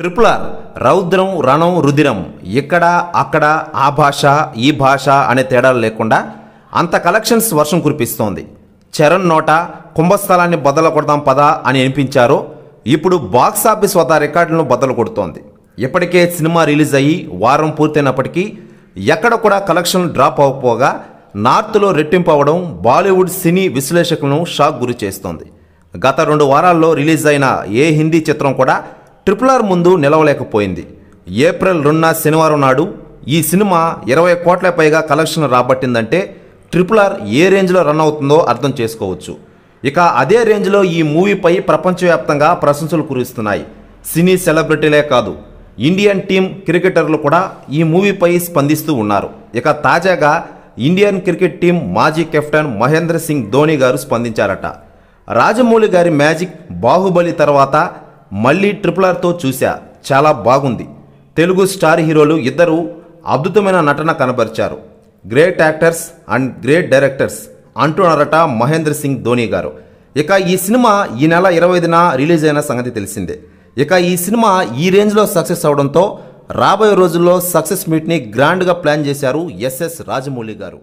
triple R రౌద్రం రణం రుధిరం ఇక్కడ అక్కడ ఆ భాష ఈ భాష అనే తేడాలు లేకుండా అంత కలెక్షన్స్ వర్షం కురిపిస్తోంది చరణ్ నోట కుంభస్థలాన్ని బద్దలు కొడదాం పదా అని అనిపించారో ఇప్పుడు బాక్స్ ఆఫీస్ వద్ద రికార్డులను బద్దలు కొడుతోంది ఇప్పటికే సినిమా రిలీజ్ అయ్యి వారం పూర్తయినప్పటికీ ఎక్కడ కూడా కలెక్షన్లు డ్రాప్ అవ్వకపోగా నార్త్లో రెట్టింపు అవడం బాలీవుడ్ సినీ విశ్లేషకులను షాక్ గురి చేస్తోంది గత రెండు వారాల్లో రిలీజ్ అయిన ఏ హిందీ చిత్రం కూడా ట్రిపుల్ ఆర్ ముందు నిలవలేకపోయింది ఏప్రిల్ రెండున శనివారం నాడు ఈ సినిమా ఇరవై కోట్ల పైగా కలెక్షన్ రాబట్టిందంటే ట్రిపుల్ ఆర్ ఏ రేంజ్లో రన్ అవుతుందో అర్థం చేసుకోవచ్చు ఇక అదే రేంజ్లో ఈ మూవీపై ప్రపంచవ్యాప్తంగా ప్రశంసలు కురుస్తున్నాయి సినీ సెలబ్రిటీలే కాదు ఇండియన్ టీం క్రికెటర్లు కూడా ఈ మూవీపై స్పందిస్తూ ఉన్నారు ఇక తాజాగా ఇండియన్ క్రికెట్ టీం మాజీ కెప్టెన్ మహేంద్ర సింగ్ ధోని గారు స్పందించారట రాజమౌళి గారి మ్యాజిక్ బాహుబలి తర్వాత మళ్ళీ ట్రిపుల్ ఆర్తో చూశా చాలా బాగుంది తెలుగు స్టార్ హీరోలు ఇద్దరు అద్భుతమైన నటన కనబరిచారు great actors and great directors అంటున్నారట మహేంద్ర సింగ్ ధోని గారు ఇక ఈ సినిమా ఈ నెల ఇరవై ఐదున రిలీజ్ అయిన సంగతి తెలిసిందే ఇక ఈ సినిమా ఈ రేంజ్లో సక్సెస్ అవడంతో రాబోయే రోజుల్లో సక్సెస్ మీట్ని గ్రాండ్గా ప్లాన్ చేశారు ఎస్ఎస్ రాజమౌళి గారు